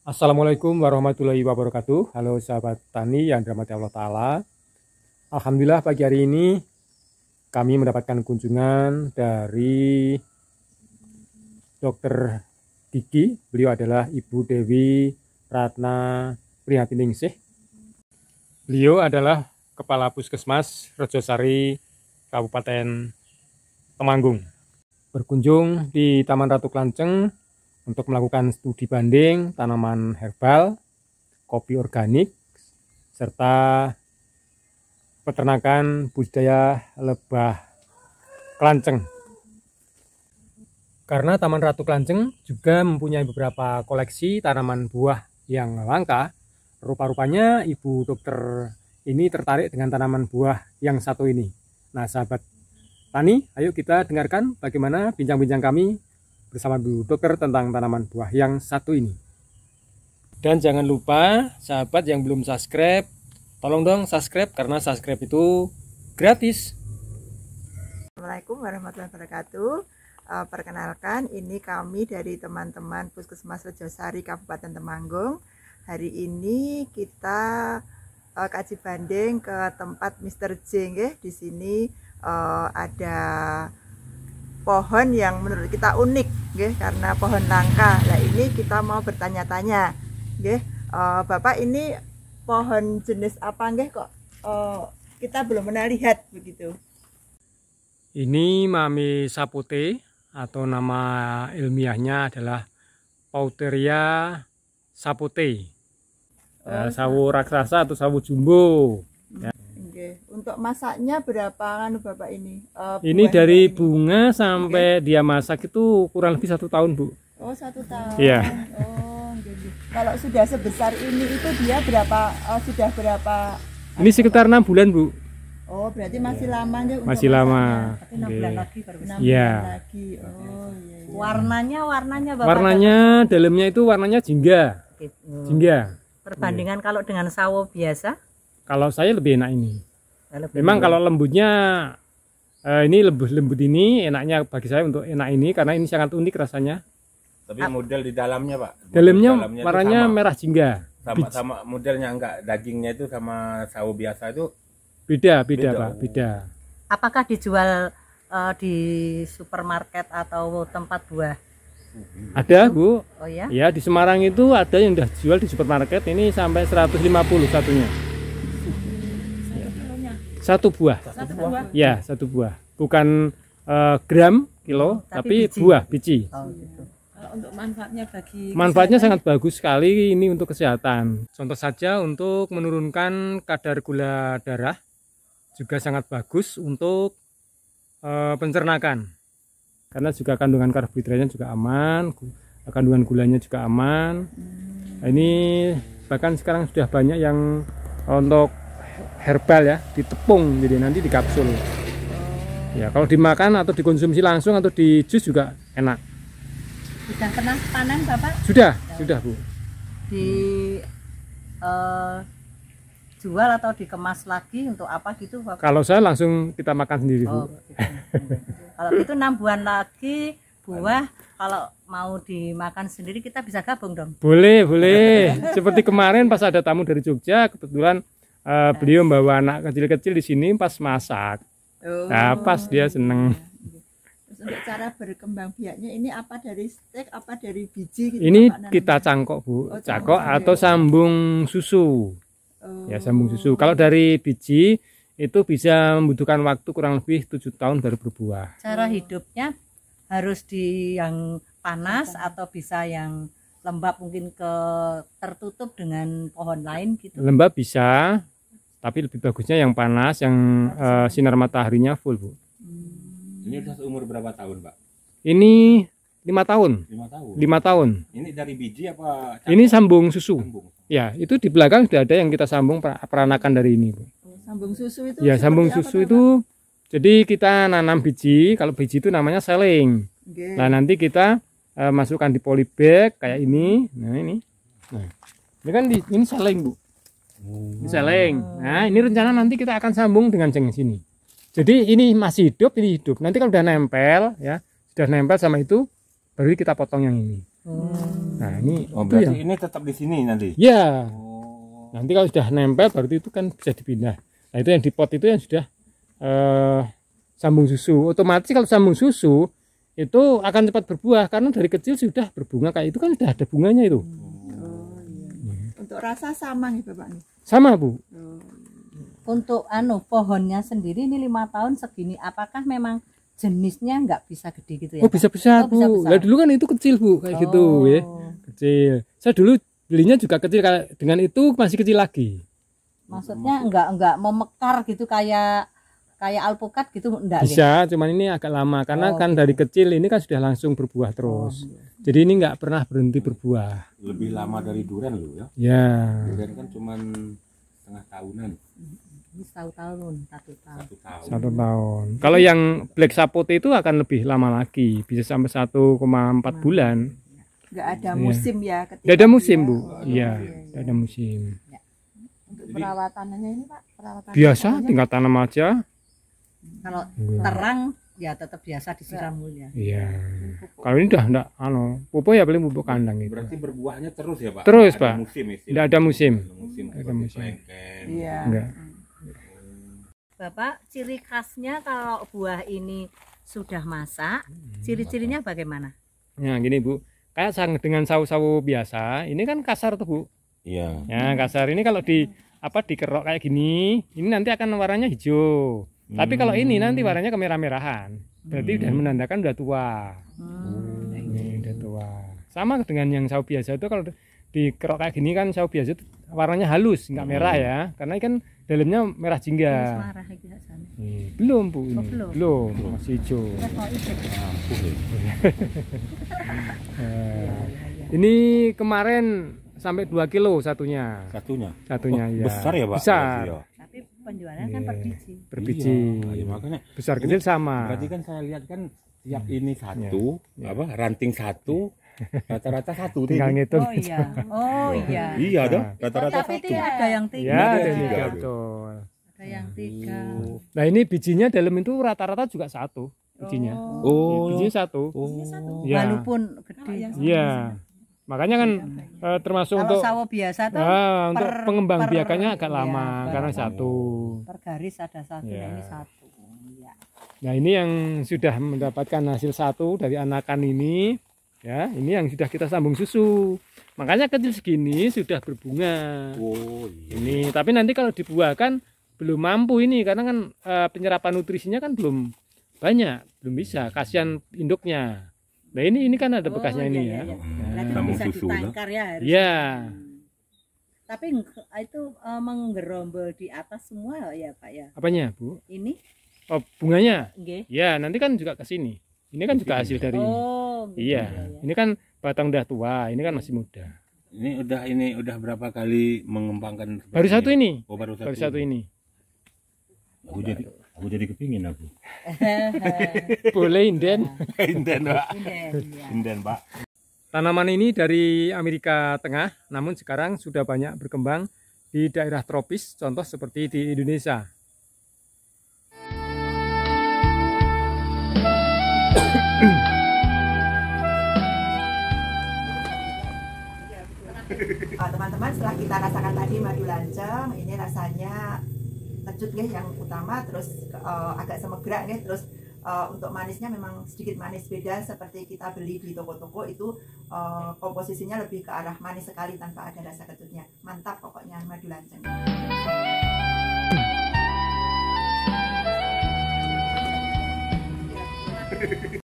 Assalamualaikum warahmatullahi wabarakatuh. Halo sahabat tani yang dirahmati Allah Ta'ala. Alhamdulillah pagi hari ini kami mendapatkan kunjungan dari dokter Diki. Beliau adalah Ibu Dewi Ratna Ningsih. Beliau adalah Kepala Puskesmas Rejosari Kabupaten Temanggung. Berkunjung di Taman Ratu Klanceng untuk melakukan studi banding tanaman herbal, kopi organik, serta peternakan budidaya lebah kelanceng. Karena Taman Ratu Kelanceng juga mempunyai beberapa koleksi tanaman buah yang langka, rupa-rupanya Ibu Dokter ini tertarik dengan tanaman buah yang satu ini. Nah, sahabat tani, ayo kita dengarkan bagaimana bincang-bincang kami bersama Bu Dokter tentang tanaman buah yang satu ini. Dan jangan lupa sahabat yang belum subscribe, tolong dong subscribe karena subscribe itu gratis. Assalamualaikum warahmatullahi wabarakatuh. Eh, perkenalkan, ini kami dari teman-teman Puskesmas Rejosari Kabupaten Temanggung. Hari ini kita eh, kaji banding ke tempat Mr. Jeng, Di sini eh, ada pohon yang menurut kita unik nggih karena pohon langka. Nah, ini kita mau bertanya-tanya. Nggih, uh, Bapak ini pohon jenis apa nggih kok uh, kita belum pernah lihat begitu. Ini mami sapute atau nama ilmiahnya adalah Pauteria sapute. Oh, eh, iya. sawu raksasa atau sawu jumbo. Untuk masaknya berapa kan Bapak ini? Uh, ini dari ini. bunga sampai okay. dia masak itu kurang lebih satu tahun Bu. Oh satu tahun. Iya. Oh Kalau sudah sebesar ini itu dia berapa? Uh, sudah berapa? Ini sekitar enam bulan Bu. Oh, berarti masih iya. lama Masih ya untuk Masih lama. Tapi 6 okay. bulan iya. lagi baru yeah. bulan lagi. Oh, iya, iya, Warnanya warnanya Bapak. Warnanya dalamnya itu warnanya jingga. Gitu. Jingga. Perbandingan yeah. kalau dengan sawo biasa? Kalau saya lebih enak ini. Enak Memang kalau lembutnya uh, ini lembut lembut ini enaknya bagi saya untuk enak ini karena ini sangat unik rasanya. Tapi model di dalamnya pak. dalamnya, dalamnya warnanya merah jingga. Sama sama modelnya enggak dagingnya itu sama sawo biasa itu beda beda, beda. pak beda. Apakah dijual uh, di supermarket atau tempat buah? Ada bu. Oh ya. Ya di Semarang itu ada yang udah jual di supermarket ini sampai 150 satunya. Satu buah. Satu buah. Ya, satu buah. Bukan uh, gram, kilo, tapi, tapi biji. buah, biji. Oh, gitu. Eh, untuk manfaatnya bagi Manfaatnya kesehatan. sangat bagus sekali ini untuk kesehatan. Contoh saja untuk menurunkan kadar gula darah juga sangat bagus untuk uh, pencernakan. Karena juga kandungan karbohidratnya juga aman, kandungan gulanya juga aman. Hmm. Nah, ini bahkan sekarang sudah banyak yang untuk herbal ya ditepung jadi nanti di kapsul ya kalau dimakan atau dikonsumsi langsung atau di jus juga enak sudah pernah panen bapak sudah sudah bu di uh, jual atau dikemas lagi untuk apa gitu bapak? kalau saya langsung kita makan sendiri bu gitu. kalau itu enam buah lagi buah kalau mau dimakan sendiri kita bisa gabung dong boleh boleh seperti kemarin pas ada tamu dari Jogja kebetulan uh, beliau membawa anak kecil-kecil di sini pas masak. Oh. Nah, pas dia seneng. Iya, iya. Terus untuk cara berkembang biaknya ini apa dari stek apa dari biji gitu Ini kita cangkok, Bu. Oh, cangkok ya. atau sambung susu. Ya, oh. Ya, sambung susu. Kalau dari biji itu bisa membutuhkan waktu kurang lebih tujuh tahun baru berbuah. Cara hidupnya harus di yang panas atau bisa yang lembab mungkin ke tertutup dengan pohon lain gitu. Lembab bisa, tapi lebih bagusnya yang panas yang uh, sinar mataharinya full bu ini udah umur berapa tahun pak ini lima tahun lima tahun lima tahun ini dari biji apa campur? ini sambung susu sambung. ya itu di belakang sudah ada yang kita sambung peranakan dari ini bu oh, sambung susu itu ya sambung susu apa, itu jadi kita nanam biji kalau biji itu namanya seling okay. nah nanti kita uh, masukkan di polybag kayak ini nah ini nah ini kan di, ini seling bu ini Celeng. Ah. Nah, ini rencana nanti kita akan sambung dengan ceng sini. Jadi ini masih hidup, ini hidup. Nanti kalau udah nempel ya, sudah nempel sama itu, baru kita potong yang ini. Hmm. Nah, ini oh, berarti yang... ini tetap di sini nanti. Ya. Oh. Nanti kalau sudah nempel baru itu kan bisa dipindah. Nah, itu yang di pot itu yang sudah uh, sambung susu. Otomatis kalau sambung susu itu akan cepat berbuah karena dari kecil sudah berbunga kayak itu kan sudah ada bunganya itu. Oh, iya. iya. Untuk rasa sama nih Bapak nih sama bu hmm. untuk anu pohonnya sendiri ini lima tahun segini apakah memang jenisnya nggak bisa gede gitu ya oh bisa besar oh, bu bisa besar. Nah, dulu kan itu kecil bu kayak gitu, oh. gitu ya kecil saya dulu belinya juga kecil dengan itu masih kecil lagi maksudnya nggak nggak memekar gitu kayak kayak alpukat gitu enggak bisa ya? cuman ini agak lama karena oh, kan gitu. dari kecil ini kan sudah langsung berbuah oh, terus oh, jadi ini nggak pernah berhenti berbuah lebih lama dari durian loh ya ya durian kan cuman setengah tahunan ini satu tahun satu tahun satu tahun, satu tahun. kalau yang black sapote itu akan lebih lama lagi bisa sampai 1,4 nah. bulan nggak ada iya. musim ya, ya nggak ada musim bu oh, iya, iya nggak ada musim ya. untuk perawatannya ini pak perawatan biasa tinggal tanam aja kalau hmm. terang ya tetap biasa disiram ya. Iya. Kalau ini udah enggak anu, pupuk ya paling pupuk kandang itu. Berarti berbuahnya terus ya, Pak? Terus, Pak. Musim Enggak ada musim. Enggak ada musim. Iya. Enggak. Bapak, ciri khasnya kalau buah ini sudah masak, hmm, ciri-cirinya bagaimana? Ya, gini Bu, kayak sang dengan sawu-sawu biasa, ini kan kasar tuh Bu. Iya. Ya, kasar ini kalau di apa dikerok kayak gini, ini nanti akan warnanya hijau. Tapi kalau ini nanti hmm. warnanya kemerah-merahan. Berarti hmm. dan menandakan udah tua. Hmm. Ini udah tua. Sama dengan yang sawo biasa itu kalau dikerok kayak gini kan sawo biasa itu warnanya halus, nggak hmm. merah ya. Karena kan dalamnya merah jingga. Hmm. Belum Bu ini. Oh, belum. belum. belum. Masih hijau. Eh, ini kemarin sampai 2 kilo satunya. Satunya. Satunya oh, ya. Besar ya, Pak? Besar. Ya, penjualan yeah. kan iya. per biji. Per biji. Iya, makanya besar ini, kecil sama. Berarti kan saya lihat kan tiap hmm. ini satu, yeah. apa iya. ranting satu, iya. rata-rata satu tinggal ngitung oh iya oh iya iya dong nah. rata-rata oh, tapi satu ada yang tiga ya, ada, yang tiga, betul ada yang tiga nah ini bijinya dalam itu rata-rata juga satu bijinya oh ya, bijinya satu oh ya. walaupun gede oh, kan, iya makanya kan eh, termasuk Kalau untuk sawo biasa tuh ah, untuk pengembang biakannya agak lama iya, karena satu per garis ada satu nah, ya. ini satu ya. nah ini yang sudah mendapatkan hasil satu dari anakan ini ya ini yang sudah kita sambung susu makanya kecil segini sudah berbunga oh, iya. ini tapi nanti kalau dibuahkan belum mampu ini karena kan e, penyerapan nutrisinya kan belum banyak belum bisa kasihan induknya nah ini ini kan ada bekasnya oh, iya, ini iya, ya iya. Nah, bisa susu, ya ya tapi itu uh, menggerombol di atas semua ya pak ya apanya bu ini oh bunganya okay. ya nanti kan juga ke sini ini kan juga hasil dari oh, gitu iya ya, ya. ini kan batang udah tua ini kan masih muda ini udah ini udah berapa kali mengembangkan baru satu ini oh, baru, satu. baru satu ini aku jadi aku jadi kepingin aku boleh inden inden pak inden iya. pak Tanaman ini dari Amerika Tengah, namun sekarang sudah banyak berkembang di daerah tropis, contoh seperti di Indonesia. Teman-teman setelah kita rasakan tadi madu lanceng, ini rasanya kecut nih yang utama, terus uh, agak semegrak nih, terus uh, untuk manisnya memang sedikit manis beda seperti kita beli di toko-toko itu uh, komposisinya lebih ke arah manis sekali tanpa ada rasa kecutnya mantap pokoknya madu lanceng